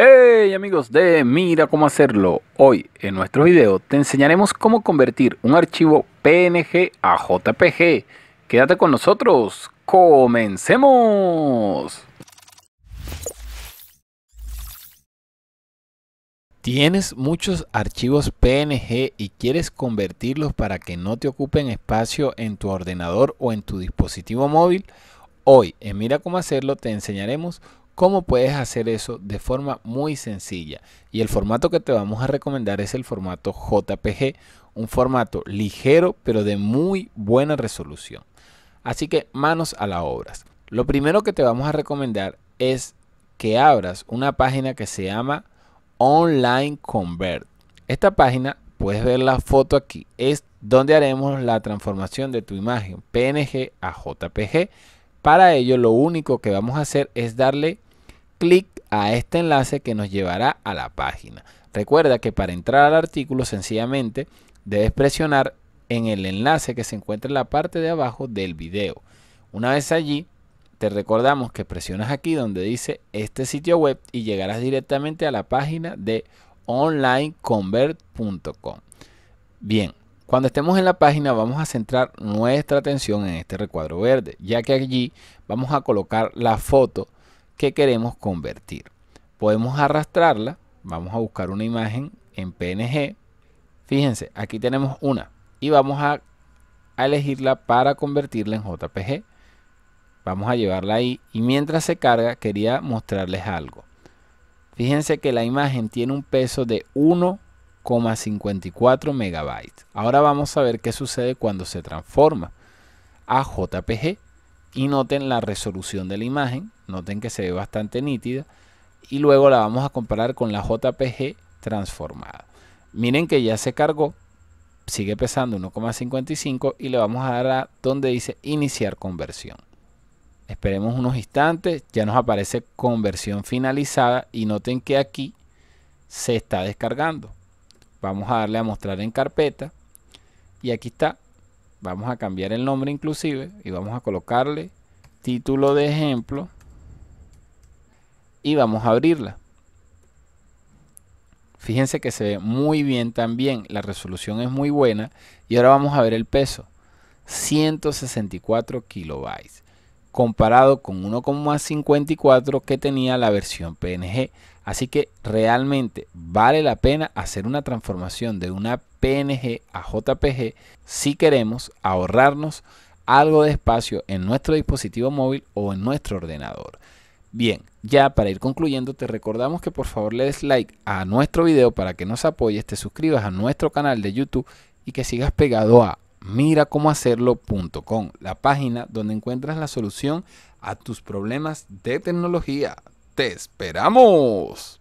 Hey amigos de Mira cómo hacerlo. Hoy en nuestro video te enseñaremos cómo convertir un archivo PNG a JPG. Quédate con nosotros. Comencemos. ¿Tienes muchos archivos PNG y quieres convertirlos para que no te ocupen espacio en tu ordenador o en tu dispositivo móvil? Hoy en Mira cómo hacerlo te enseñaremos ¿Cómo puedes hacer eso de forma muy sencilla? Y el formato que te vamos a recomendar es el formato JPG, un formato ligero pero de muy buena resolución. Así que manos a la obra. Lo primero que te vamos a recomendar es que abras una página que se llama Online Convert. Esta página, puedes ver la foto aquí, es donde haremos la transformación de tu imagen PNG a JPG. Para ello lo único que vamos a hacer es darle clic a este enlace que nos llevará a la página. Recuerda que para entrar al artículo sencillamente debes presionar en el enlace que se encuentra en la parte de abajo del video. Una vez allí, te recordamos que presionas aquí donde dice este sitio web y llegarás directamente a la página de onlineconvert.com. Bien, cuando estemos en la página vamos a centrar nuestra atención en este recuadro verde, ya que allí vamos a colocar la foto que queremos convertir. Podemos arrastrarla, vamos a buscar una imagen en PNG. Fíjense, aquí tenemos una y vamos a, a elegirla para convertirla en JPG. Vamos a llevarla ahí y mientras se carga quería mostrarles algo. Fíjense que la imagen tiene un peso de 1,54 megabytes. Ahora vamos a ver qué sucede cuando se transforma a JPG y noten la resolución de la imagen, noten que se ve bastante nítida y luego la vamos a comparar con la JPG transformada. Miren que ya se cargó, sigue pesando 1,55 y le vamos a dar a donde dice iniciar conversión. Esperemos unos instantes, ya nos aparece conversión finalizada y noten que aquí se está descargando. Vamos a darle a mostrar en carpeta y aquí está Vamos a cambiar el nombre inclusive y vamos a colocarle título de ejemplo y vamos a abrirla. Fíjense que se ve muy bien también, la resolución es muy buena y ahora vamos a ver el peso. 164 kilobytes comparado con 1,54 que tenía la versión PNG. Así que realmente vale la pena hacer una transformación de una PNG a JPG si queremos ahorrarnos algo de espacio en nuestro dispositivo móvil o en nuestro ordenador. Bien, ya para ir concluyendo, te recordamos que por favor le des like a nuestro video para que nos apoyes, te suscribas a nuestro canal de YouTube y que sigas pegado a miracomohacerlo.com, la página donde encuentras la solución a tus problemas de tecnología. ¡Te esperamos!